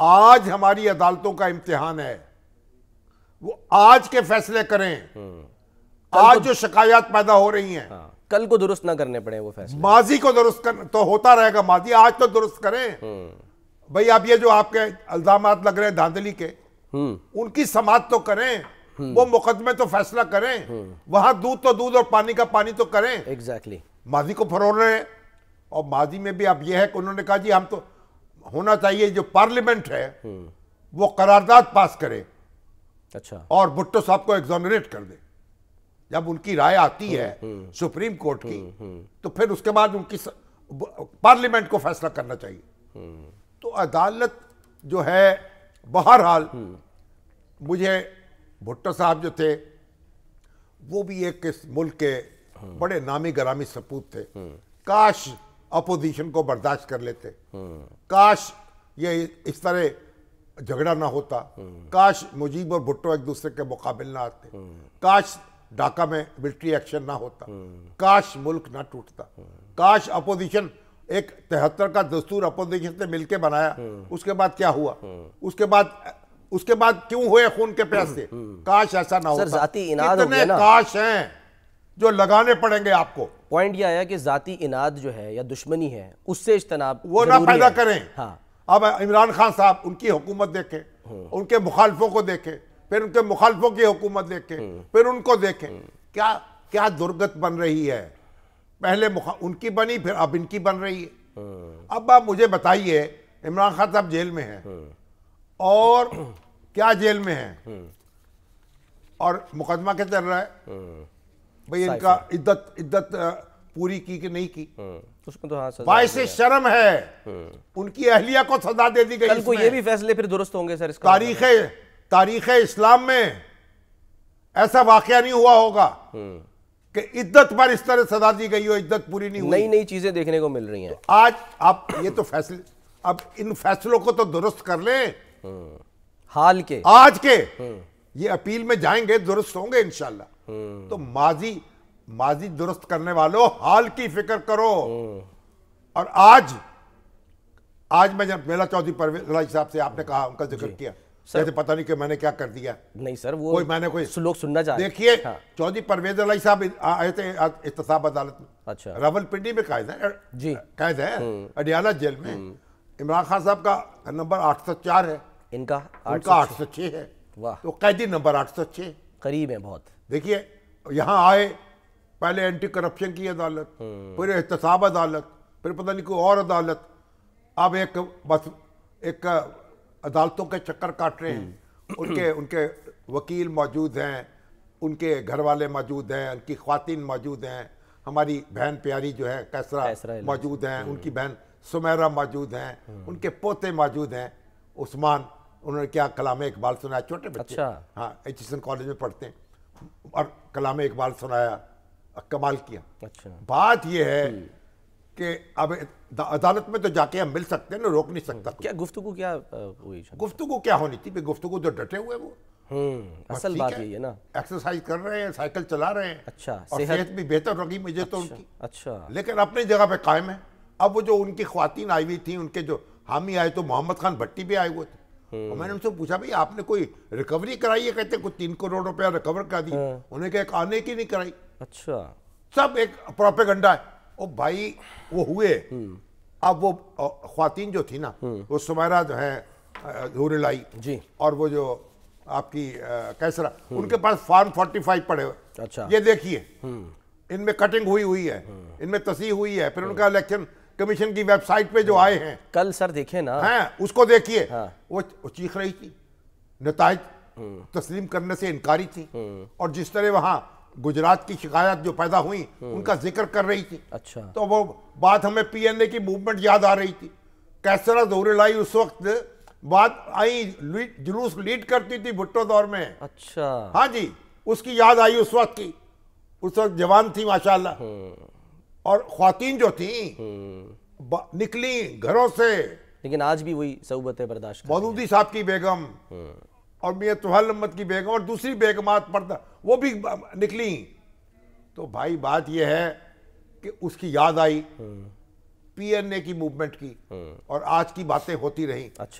आज हमारी अदालतों का इम्तिहान है वो आज के फैसले करें आज जो शिकायत पैदा हो रही हैं हाँ। कल को दुरुस्त ना करने पड़े वो फैसले माजी को दुरुस्त कर तो होता रहेगा माजी आज तो दुरुस्त करें हम्म। भाई आप ये जो आपके इल्जाम लग रहे हैं धांधली के हम्म। उनकी समाज तो करें हम्म। वो मुकदमे तो फैसला करें वहां दूध तो दूध और पानी का पानी तो करें एग्जैक्टली exactly. माजी को फरोल रहे हैं और माजी में भी अब यह है कि उन्होंने कहा जी हम तो होना चाहिए जो पार्लियामेंट है वो करारदाद पास करे अच्छा और भुट्टो साहब को एग्जामिनेट कर दे जब उनकी राय आती है सुप्रीम कोर्ट की तो फिर उसके बाद उनकी पार्लियामेंट को फैसला करना चाहिए तो अदालत जो है बहरहाल मुझे भुट्टो साहब जो थे वो भी एक इस मुल्क के बड़े नामी गरामी सपूत थे काश अपोजिशन को बर्दाश्त कर लेते काश ये इस तरह झगड़ा ना होता काश मुजीब और भुट्टो एक दूसरे के मुकाबले ना आते काश ढाका में मिलिट्री एक्शन ना होता काश मुल्क ना टूटता काश अपोजिशन एक तिहत्तर का दस्तूर अपोजिशन से मिलके बनाया उसके बाद क्या हुआ उसके बाद उसके बाद क्यों हुए खून के प्यासे काश ऐसा ना हो काश हैं जो लगाने पड़ेंगे आपको पॉइंट ये आया कि जाति इनाद जो है या दुश्मनी है उससे इज्तनाब वो ना पैदा करें हाँ अब इमरान खान साहब उनकी हुकूमत देखें हम्म। उनके मुखालफों को देखें फिर उनके मुखालफों की हुकूमत देखें हम्म। फिर उनको देखें हम्म। क्या क्या दुर्गत बन रही है पहले उनकी बनी फिर अब इनकी बन रही है अब आप मुझे बताइए इमरान खान साहब जेल में है और क्या जेल में है और मुकदमा क्या चल रहा है भाई इनका इद्दत इद्दत पूरी की कि नहीं की हम्म। उसमें तो हाँ सजा से शर्म है हम्म। उनकी अहलिया को सजा दे दी गई कल को ये भी फैसले फिर दुरुस्त होंगे सर तारीख मतलब। तारीख इस्लाम में ऐसा वाकया नहीं हुआ होगा हम्म। कि इद्दत पर इस तरह सजा दी गई हो इद्दत पूरी नहीं हुई नई नई चीजें देखने को मिल रही हैं तो आज आप ये तो फैसले अब इन फैसलों को तो दुरुस्त कर ले हाल के आज के ये अपील में जाएंगे दुरुस्त होंगे इनशाला हम्म। तो माजी माजी दुरुस्त करने वालों हाल की फिक्र करो हम्म। और आज आज मैं जब मेला चौधरी परवेज साहब से आपने कहा उनका जिक्र किया सर पता नहीं कि मैंने क्या कर दिया नहीं सर वो कोई मैंने कोई लोग सुनना चाहिए देखिए हाँ। चौधरी परवेज अलाई साहब आए थे इतसाब अदालत में अच्छा रावलपिंडी में कैद है जी कैद है हम्म। अडियाला जेल में इमरान खान साहब का नंबर आठ सौ चार है इनका आठ सौ छह है वाह तो कैदी नंबर आठ सौ छह करीब है बहुत देखिए यहाँ आए पहले एंटी करप्शन की अदालत हम्म। फिर एहतसाब अदालत फिर पता नहीं कोई और अदालत अब एक बस एक अदालतों के चक्कर काट रहे हैं हम्म। उनके उनके वकील मौजूद हैं उनके घर वाले मौजूद हैं उनकी खातिन मौजूद हैं हमारी बहन प्यारी जो है कैसरा मौजूद हैं हम्म। उनकी बहन सुमेरा मौजूद हैं उनके पोते मौजूद हैं उस्मान उन्होंने क्या कलाम इकबाल सुनाया छोटे बच्चे अच्छा। हाँ एच कॉलेज में पढ़ते हैं और कलाम इकबाल सुनाया कमाल किया अच्छा बात यह है कि अब अदालत में तो जाके हम मिल सकते हैं ना रोक नहीं सकता क्या गुफ्तु क्या हुई गुफ्तु क्या होनी थी गुफ्तु जो तो डटे हुए वो हम्म, असल बात यही है ना एक्सरसाइज कर रहे हैं साइकिल चला रहे हैं अच्छा और सेहत भी बेहतर होगी मुझे तो अच्छा, उनकी अच्छा लेकिन अपनी जगह पे कायम है अब वो जो उनकी खुवान आई हुई थी उनके जो हामी आए तो मोहम्मद खान भट्टी भी आए हुए थे हम्म। और मैंने उनसे पूछा भाई आपने कोई रिकवरी कराई है कहते कुछ तीन करोड़ रुपया रिकवर कर दी उन्हें क्या आने की नहीं कराई अच्छा सब एक प्रोपेगंडा है ओ भाई वो हुए हम्म। अब वो खातन जो थी ना हम्म। वो सुमेरा जो है धूरिलाई जी और वो जो आपकी कैसरा उनके पास फॉर्म फाइव पड़े हुए अच्छा ये देखिए इनमें कटिंग हुई हुई है इनमें तसी हुई है फिर उनका इलेक्शन कमीशन की वेबसाइट पे जो आए हैं कल सर देखे ना हैं उसको देखिए हाँ। वो चीख रही थी नतज हम्म। तस्लीम करने से इनकारी थी हम्म। और जिस तरह वहां गुजरात की शिकायत जो पैदा हुई हम्म। उनका जिक्र कर रही थी अच्छा तो वो बात हमें पीएनए की मूवमेंट याद आ रही थी कैसरा दौरे लाई उस वक्त बात आई जुलूस लीड करती थी भुट्टो दौर में अच्छा हाँ जी उसकी याद आई उस वक्त की उस वक्त जवान थी माशाल्लाह और खातन जो थी हम्म। निकली घरों से लेकिन आज भी वही सहूबतें बर्दाश्त मौदूदी साहब की बेगम हम्म। और मियाँ तुहल अहमद की बेगम और दूसरी बेगमात पर्दा वो भी निकली तो भाई बात यह है कि उसकी याद आई हम्म। पीएनए की मूवमेंट की और आज की बातें होती रही अच्छा